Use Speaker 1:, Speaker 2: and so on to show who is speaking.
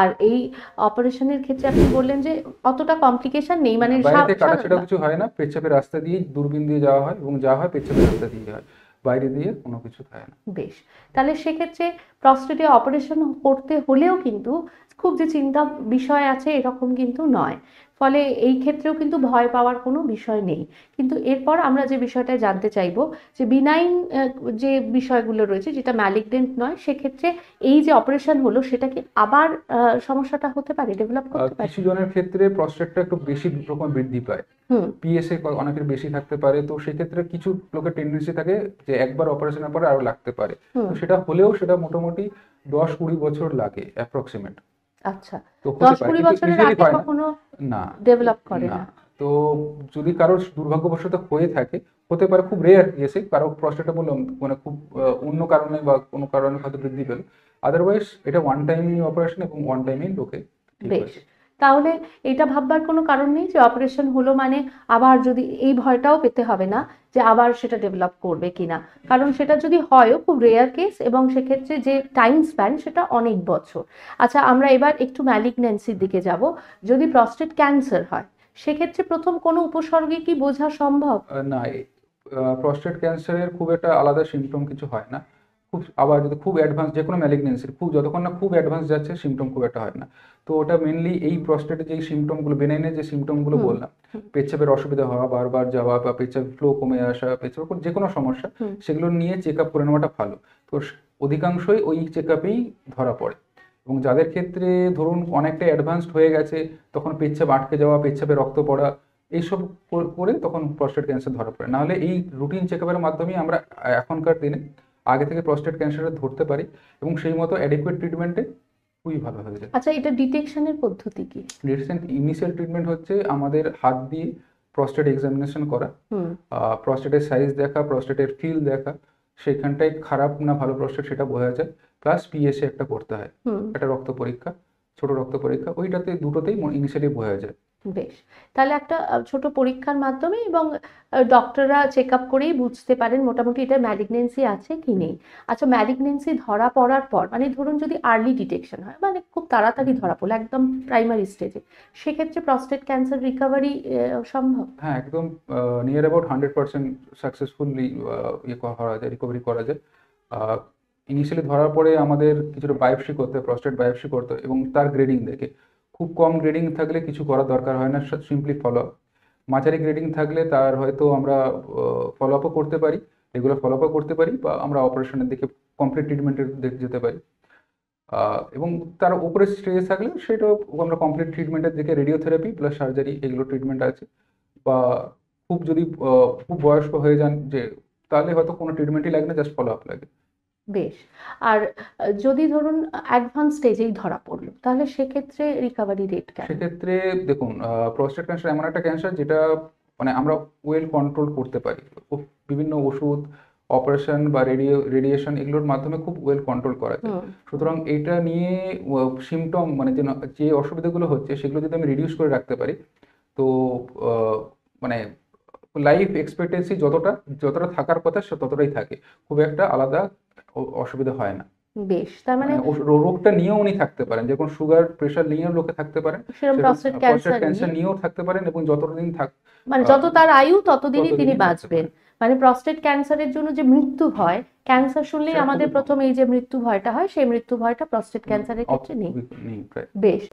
Speaker 1: আর এই অপারেশনের ক্ষেত্রে আপনি বললেন যে অতটা কমপ্লিকেশন নেই মানে কাটাছাটা কিছু
Speaker 2: হয় না পেচ্ছাপের রাস্তা দিয়ে দূরবীন দিয়ে যাওয়া হয় এবং যা হয় পেচ্ছাপের রাস্তা দিয়ে হয় বাইরে দিয়ে কোনো কিছু থাকে না
Speaker 1: বেশ তাহলে সেক্ষেত্রে প্রস্টেটে অপারেশন করতে হলেও কিন্তু খুব যে চিন্তা বিষয় আছে এরকম কিন্তু নয় ফলে এই ক্ষেত্রেও কিন্তু ভয় পাওয়ার কোনো বিষয় নেই কিন্তু এরপর আমরা যে বিষয়টা জানতে চাইব যে বিনাইন যে বিষয়গুলো রয়েছে যেটা ম্যালিগনেন্ট নয় সেক্ষেত্রে এই যে অপারেশন হলো সেটা কি আবার সমস্যাটা হতে পারে ডেভেলপ
Speaker 2: করতে পারে কিছু জনের ক্ষেত্রে প্রস্টেটটা একটু বেশি রকম বৃদ্ধি পায় পিএসএ অনেকের বেশি থাকতে পারে তো সেক্ষেত্রে কিছু লোকের টেন্ডেন্সি থাকে যে একবার অপারেশনের পরে আরো লাগতে পারে সেটা হলেও সেটা মোটামুটি দশ কুড়ি বছর লাগে অ্যাপ্রক্সিমেট
Speaker 1: আচ্ছা দশ কুড়ি বছরের আগে কখনো
Speaker 2: না ডেভেলপ করে না তো যদি কারোর দুর্ভাগ্যবশত হয়ে থাকে হতে পারে খুব রেয়ার কেসে কারো প্রস্টেটা বললাম মানে খুব অন্য কারণে বা কোনো কারণে হয়তো বৃদ্ধি পেল আদারওয়াইজ এটা ওয়ান টাইম অপারেশন এবং ওয়ান টাইমই লোকে বেশ
Speaker 1: তাহলে এটা ভাববার কোনো কারণ নেই যে অপারেশন হলো মানে আবার যদি এই ভয়টাও পেতে হবে না যে আবার সেটা ডেভেলপ করবে কিনা কারণ সেটা যদি হয়ও খুব রেয়ার কেস এবং সেক্ষেত্রে যে টাইম স্প্যান সেটা অনেক বছর আচ্ছা আমরা এবার একটু ম্যালিগন্যান্সির দিকে যাব যদি প্রস্টেট ক্যান্সার হয় সেক্ষেত্রে প্রথম কোনো উপসর্গে কি বোঝা সম্ভব
Speaker 2: না প্রস্টেট ক্যান্সারের খুব একটা আলাদা সিমটম কিছু হয় না খুব আবার যদি খুব অ্যাডভান্স যে কোনো ম্যালিগনেন্সির খুব যতক্ষণ না খুব অ্যাডভান্স যাচ্ছে সিমটম খুব একটা হয় না তো ওটা মেনলি এই প্রস্টেটের যে সিমটমগুলো বেনাইনে যে সিমটমগুলো বললাম পেচ্ছাপের অসুবিধা হওয়া বারবার যাওয়া বা পেচ্ছাপ ফ্লো কমে আসা পেচ্ছাপ যে কোনো সমস্যা সেগুলো নিয়ে চেক আপ করে নেওয়াটা ভালো তো অধিকাংশই ওই চেক আপেই ধরা পড়ে এবং যাদের ক্ষেত্রে ধরুন অনেকটা অ্যাডভান্সড হয়ে গেছে তখন পেচ্ছাপ আটকে যাওয়া পেচ্ছাপে রক্ত পড়া এইসব করে তখন প্রস্টেট ক্যান্সার ধরা পড়ে নাহলে এই রুটিন চেক আপের মাধ্যমেই আমরা এখনকার দিনে আগে থেকে প্রস্টেট ক্যান্সারটা ধরতে পারি এবং সেই মতো অ্যাডিকুয়েট ট্রিটমেন্টে খুবই ভালো হয়ে যায়
Speaker 1: আচ্ছা এটা ডিটেকশনের পদ্ধতি কি
Speaker 2: ডিটেকশন ইনিশিয়াল ট্রিটমেন্ট হচ্ছে আমাদের হাত দিয়ে প্রস্টেট এক্সামিনেশন করা প্রস্টেটের সাইজ দেখা প্রস্টেটের ফিল দেখা সেখানটায় খারাপ না ভালো প্রস্টেট সেটা বোঝা যায় প্লাস পিএসএ একটা করতে হয় একটা রক্ত পরীক্ষা ছোট রক্ত পরীক্ষা ওইটাতে দুটোতেই ইনিশিয়ালি বোঝা যায়
Speaker 1: বেশ তাহলে একটা ছোট পরীক্ষার মাধ্যমে এবং ডক্টররা চেক আপ করেই বুঝতে পারেন মোটামুটি এটা ম্যালিগনেন্সি আছে কি নেই আচ্ছা ম্যালিগনেন্সি ধরা পড়ার পর মানে ধরুন যদি আর্লি ডিটেকশন হয় মানে খুব তাড়াতাড়ি ধরা পড়লো একদম প্রাইমারি স্টেজে সেক্ষেত্রে প্রস্টেট ক্যান্সার রিকভারি সম্ভব
Speaker 2: হ্যাঁ একদম near about hundred percent successfully ইয়ে করা যায় রিকভারি করা যায় ইনিশিয়ালি ধরার পরে আমাদের কিছুটা বায়োপসি করতে প্রস্টেট বায়োপসি করতে এবং তার গ্রেডিং দেখে খুব কম গ্রেডিং থাকলে কিছু করার দরকার হয় না সিম্পলি ফলো আপ মাঝারি গ্রেডিং থাকলে তার হয়তো আমরা ফলো আপও করতে পারি এগুলো ফলো আপও করতে পারি বা আমরা অপারেশনের দিকে কমপ্লিট ট্রিটমেন্টের দিকে যেতে পারি এবং তার উপরে স্টেজে থাকলে সেটাও আমরা কমপ্লিট ট্রিটমেন্টের দিকে রেডিওথেরাপি প্লাস সার্জারি এগুলো ট্রিটমেন্ট আছে বা খুব যদি খুব বয়স্ক হয়ে যান যে তাহলে হয়তো কোনো ট্রিটমেন্টই লাগে না জাস্ট ফলো আপ লাগে
Speaker 1: বেশ আর যদি ধরুন অ্যাডভান্স স্টেজেই ধরা পড়লো তাহলে সেক্ষেত্রে রিকভারি রেট কেমন
Speaker 2: সেক্ষেত্রে দেখুন প্রোস্টেট ক্যান্সার এমন একটা ক্যান্সার যেটা মানে আমরা ওয়েল কন্ট্রোল করতে পারি বিভিন্ন ওষুধ অপারেশন বা রেডিও রেডিয়েশন এগুলোর মাধ্যমে খুব ওয়েল কন্ট্রোল করা যায় সুতরাং এটা নিয়ে সিমটম মানে যে অসুবিধাগুলো হচ্ছে সেগুলো যদি আমি রিডিউস করে রাখতে পারি তো মানে লাইফ এক্সপেক্টেন্সি যতটা যতটা থাকার কথা সে ততটাই থাকে খুব একটা আলাদা অসুবিধা হয় না
Speaker 1: বেশ তার মানে, মানে
Speaker 2: রোগটা নিয়েও উনি থাকতে পারেন যেরকম সুগার প্রেসার নিয়েও লোকে থাকতে পারেন প্রস্টেট ক্যান্সার নিয়েও থাকতে পারেন এবং যতদিন থাক মানে যত তার
Speaker 1: আয়ু ততদিনই তিনি বাঁচবেন মানে প্রস্টেট ক্যান্সারের জন্য যে মৃত্যু হয় ক্যান্সার শুনলেই আমাদের প্রথমে এই যে মৃত্যু ভয়টা হয় সেই মৃত্যু ভয়টা প্রস্টেট ক্যান্সারের ক্ষেত্রে নেই বেশ